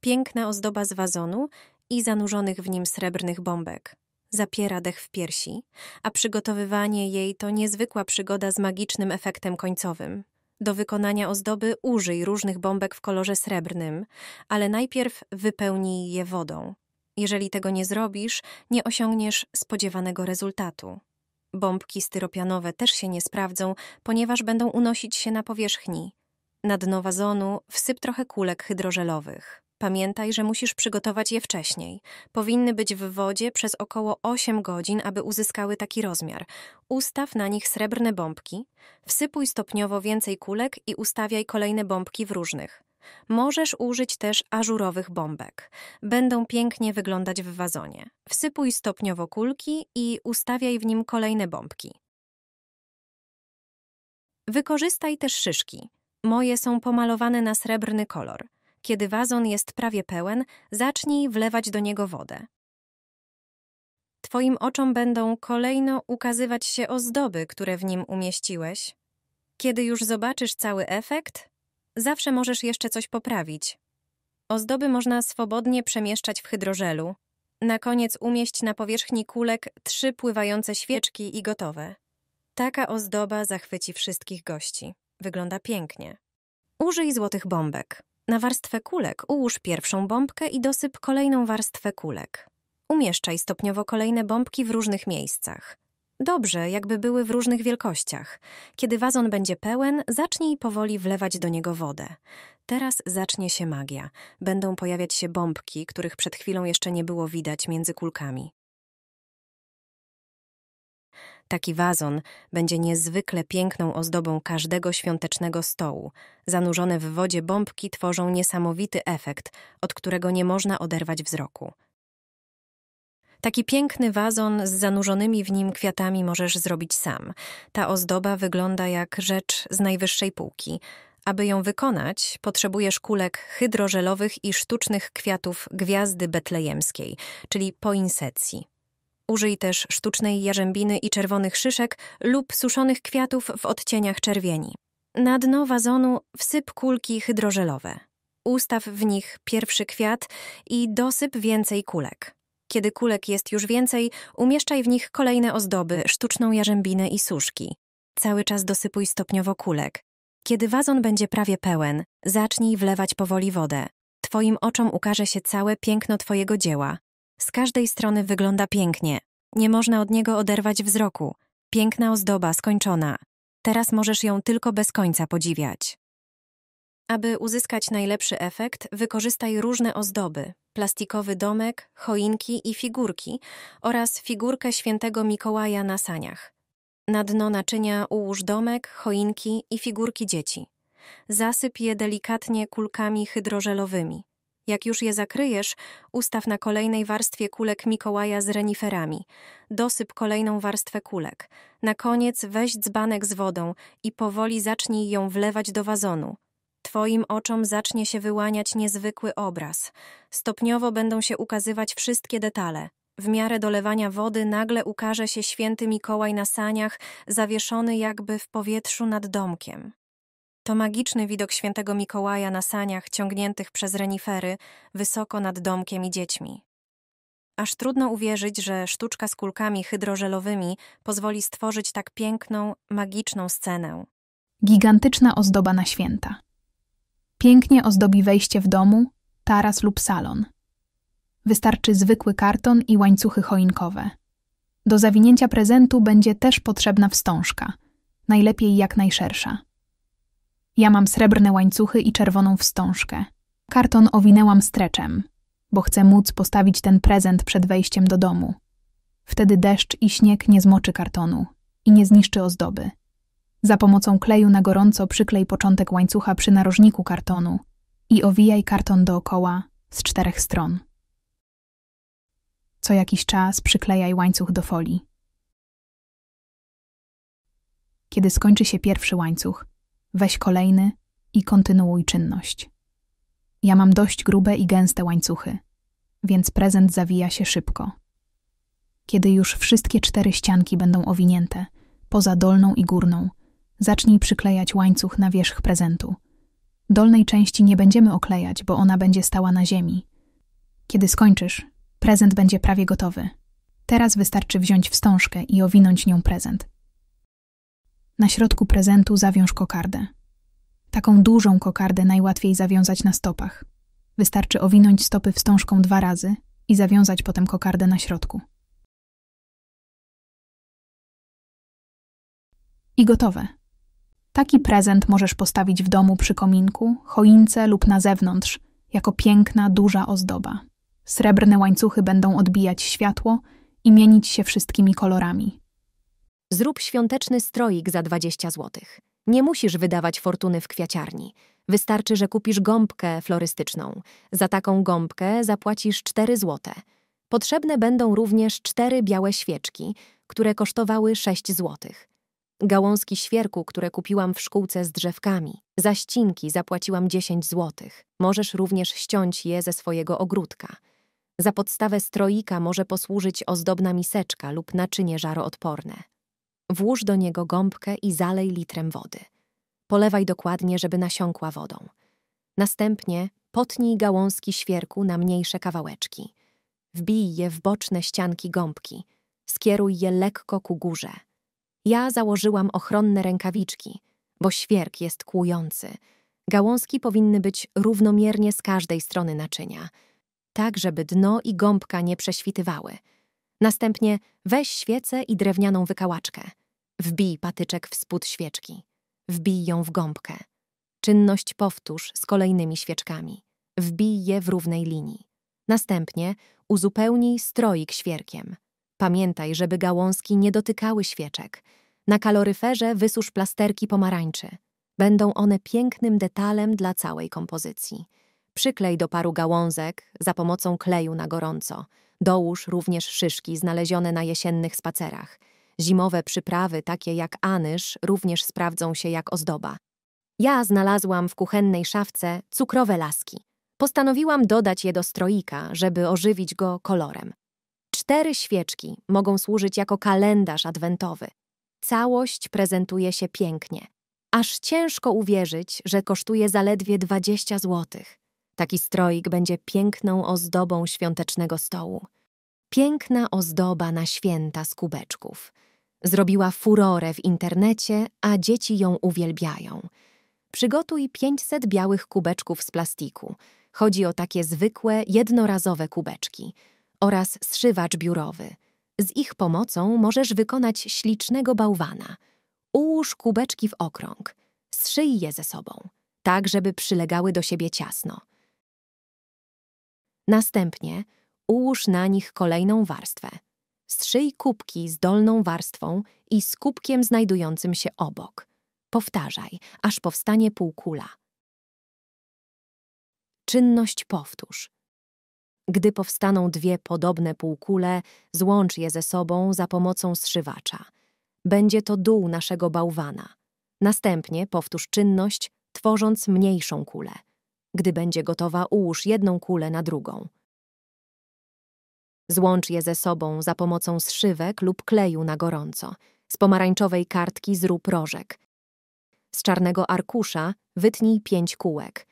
piękna ozdoba z wazonu i zanurzonych w nim srebrnych bombek. Zapiera dech w piersi, a przygotowywanie jej to niezwykła przygoda z magicznym efektem końcowym. Do wykonania ozdoby użyj różnych bombek w kolorze srebrnym, ale najpierw wypełnij je wodą. Jeżeli tego nie zrobisz, nie osiągniesz spodziewanego rezultatu. Bombki styropianowe też się nie sprawdzą, ponieważ będą unosić się na powierzchni. Na dno wazonu wsyp trochę kulek hydrożelowych. Pamiętaj, że musisz przygotować je wcześniej. Powinny być w wodzie przez około 8 godzin, aby uzyskały taki rozmiar. Ustaw na nich srebrne bombki, wsypuj stopniowo więcej kulek i ustawiaj kolejne bombki w różnych. Możesz użyć też ażurowych bombek. Będą pięknie wyglądać w wazonie. Wsypuj stopniowo kulki i ustawiaj w nim kolejne bombki. Wykorzystaj też szyszki. Moje są pomalowane na srebrny kolor. Kiedy wazon jest prawie pełen, zacznij wlewać do niego wodę. Twoim oczom będą kolejno ukazywać się ozdoby, które w nim umieściłeś. Kiedy już zobaczysz cały efekt, zawsze możesz jeszcze coś poprawić. Ozdoby można swobodnie przemieszczać w hydrożelu. Na koniec umieść na powierzchni kulek trzy pływające świeczki i gotowe. Taka ozdoba zachwyci wszystkich gości. Wygląda pięknie. Użyj złotych bombek. Na warstwę kulek ułóż pierwszą bombkę i dosyp kolejną warstwę kulek. Umieszczaj stopniowo kolejne bombki w różnych miejscach. Dobrze, jakby były w różnych wielkościach. Kiedy wazon będzie pełen, zacznij powoli wlewać do niego wodę. Teraz zacznie się magia. Będą pojawiać się bombki, których przed chwilą jeszcze nie było widać między kulkami. Taki wazon będzie niezwykle piękną ozdobą każdego świątecznego stołu. Zanurzone w wodzie bombki tworzą niesamowity efekt, od którego nie można oderwać wzroku. Taki piękny wazon z zanurzonymi w nim kwiatami możesz zrobić sam. Ta ozdoba wygląda jak rzecz z najwyższej półki. Aby ją wykonać, potrzebujesz kulek hydrożelowych i sztucznych kwiatów gwiazdy betlejemskiej, czyli poinsecji. Użyj też sztucznej jarzębiny i czerwonych szyszek lub suszonych kwiatów w odcieniach czerwieni. Na dno wazonu wsyp kulki hydrożelowe. Ustaw w nich pierwszy kwiat i dosyp więcej kulek. Kiedy kulek jest już więcej, umieszczaj w nich kolejne ozdoby, sztuczną jarzębinę i suszki. Cały czas dosypuj stopniowo kulek. Kiedy wazon będzie prawie pełen, zacznij wlewać powoli wodę. Twoim oczom ukaże się całe piękno Twojego dzieła. Z każdej strony wygląda pięknie. Nie można od niego oderwać wzroku. Piękna ozdoba skończona. Teraz możesz ją tylko bez końca podziwiać. Aby uzyskać najlepszy efekt, wykorzystaj różne ozdoby, plastikowy domek, choinki i figurki oraz figurkę świętego Mikołaja na saniach. Na dno naczynia ułóż domek, choinki i figurki dzieci. Zasyp je delikatnie kulkami hydrożelowymi. Jak już je zakryjesz, ustaw na kolejnej warstwie kulek Mikołaja z reniferami. Dosyp kolejną warstwę kulek. Na koniec weź dzbanek z wodą i powoli zacznij ją wlewać do wazonu. Twoim oczom zacznie się wyłaniać niezwykły obraz. Stopniowo będą się ukazywać wszystkie detale. W miarę dolewania wody nagle ukaże się święty Mikołaj na saniach, zawieszony jakby w powietrzu nad domkiem. To magiczny widok świętego Mikołaja na saniach ciągniętych przez renifery wysoko nad domkiem i dziećmi. Aż trudno uwierzyć, że sztuczka z kulkami hydrożelowymi pozwoli stworzyć tak piękną, magiczną scenę. Gigantyczna ozdoba na święta. Pięknie ozdobi wejście w domu, taras lub salon. Wystarczy zwykły karton i łańcuchy choinkowe. Do zawinięcia prezentu będzie też potrzebna wstążka, najlepiej jak najszersza. Ja mam srebrne łańcuchy i czerwoną wstążkę. Karton owinęłam streczem, bo chcę móc postawić ten prezent przed wejściem do domu. Wtedy deszcz i śnieg nie zmoczy kartonu i nie zniszczy ozdoby. Za pomocą kleju na gorąco przyklej początek łańcucha przy narożniku kartonu i owijaj karton dookoła z czterech stron. Co jakiś czas przyklejaj łańcuch do folii. Kiedy skończy się pierwszy łańcuch, weź kolejny i kontynuuj czynność. Ja mam dość grube i gęste łańcuchy, więc prezent zawija się szybko. Kiedy już wszystkie cztery ścianki będą owinięte, poza dolną i górną, zacznij przyklejać łańcuch na wierzch prezentu. Dolnej części nie będziemy oklejać, bo ona będzie stała na ziemi. Kiedy skończysz, prezent będzie prawie gotowy. Teraz wystarczy wziąć wstążkę i owinąć nią prezent. Na środku prezentu zawiąż kokardę. Taką dużą kokardę najłatwiej zawiązać na stopach. Wystarczy owinąć stopy wstążką dwa razy i zawiązać potem kokardę na środku. I gotowe. Taki prezent możesz postawić w domu przy kominku, choince lub na zewnątrz, jako piękna, duża ozdoba. Srebrne łańcuchy będą odbijać światło i mienić się wszystkimi kolorami. Zrób świąteczny stroik za 20 zł. Nie musisz wydawać fortuny w kwiaciarni. Wystarczy, że kupisz gąbkę florystyczną. Za taką gąbkę zapłacisz 4 zł. Potrzebne będą również cztery białe świeczki, które kosztowały 6 zł. Gałązki świerku, które kupiłam w szkółce z drzewkami. Za ścinki zapłaciłam 10 zł. Możesz również ściąć je ze swojego ogródka. Za podstawę stroika może posłużyć ozdobna miseczka lub naczynie żaroodporne. Włóż do niego gąbkę i zalej litrem wody. Polewaj dokładnie, żeby nasiąkła wodą. Następnie potnij gałązki świerku na mniejsze kawałeczki. Wbij je w boczne ścianki gąbki. Skieruj je lekko ku górze. Ja założyłam ochronne rękawiczki, bo świerk jest kłujący. Gałązki powinny być równomiernie z każdej strony naczynia, tak żeby dno i gąbka nie prześwitywały – Następnie weź świecę i drewnianą wykałaczkę. Wbij patyczek w spód świeczki. Wbij ją w gąbkę. Czynność powtórz z kolejnymi świeczkami. Wbij je w równej linii. Następnie uzupełnij stroik świerkiem. Pamiętaj, żeby gałązki nie dotykały świeczek. Na kaloryferze wysusz plasterki pomarańczy. Będą one pięknym detalem dla całej kompozycji. Przyklej do paru gałązek za pomocą kleju na gorąco – Dołóż również szyszki znalezione na jesiennych spacerach. Zimowe przyprawy, takie jak anysz, również sprawdzą się jak ozdoba. Ja znalazłam w kuchennej szafce cukrowe laski. Postanowiłam dodać je do stroika, żeby ożywić go kolorem. Cztery świeczki mogą służyć jako kalendarz adwentowy. Całość prezentuje się pięknie. Aż ciężko uwierzyć, że kosztuje zaledwie 20 złotych. Taki stroik będzie piękną ozdobą świątecznego stołu. Piękna ozdoba na święta z kubeczków. Zrobiła furorę w internecie, a dzieci ją uwielbiają. Przygotuj 500 białych kubeczków z plastiku. Chodzi o takie zwykłe, jednorazowe kubeczki. Oraz zszywacz biurowy. Z ich pomocą możesz wykonać ślicznego bałwana. Ułóż kubeczki w okrąg. Zszyj je ze sobą, tak żeby przylegały do siebie ciasno. Następnie ułóż na nich kolejną warstwę. Strzyj kubki z dolną warstwą i z kubkiem znajdującym się obok. Powtarzaj, aż powstanie półkula. Czynność powtórz. Gdy powstaną dwie podobne półkule, złącz je ze sobą za pomocą zszywacza. Będzie to dół naszego bałwana. Następnie powtórz czynność, tworząc mniejszą kulę. Gdy będzie gotowa, ułóż jedną kulę na drugą. Złącz je ze sobą za pomocą zszywek lub kleju na gorąco. Z pomarańczowej kartki zrób rożek. Z czarnego arkusza wytnij pięć kółek.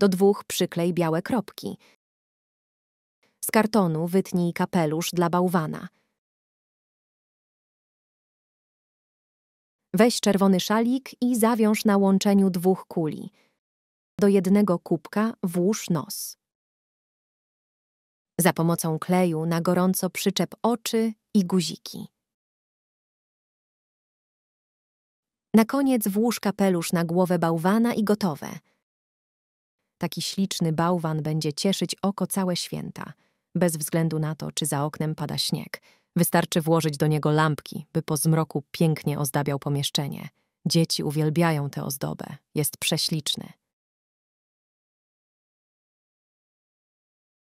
Do dwóch przyklej białe kropki. Z kartonu wytnij kapelusz dla bałwana. Weź czerwony szalik i zawiąż na łączeniu dwóch kuli. Do jednego kubka włóż nos. Za pomocą kleju na gorąco przyczep oczy i guziki. Na koniec włóż kapelusz na głowę bałwana i gotowe. Taki śliczny bałwan będzie cieszyć oko całe święta, bez względu na to, czy za oknem pada śnieg. Wystarczy włożyć do niego lampki, by po zmroku pięknie ozdabiał pomieszczenie. Dzieci uwielbiają tę ozdobę, jest prześliczny.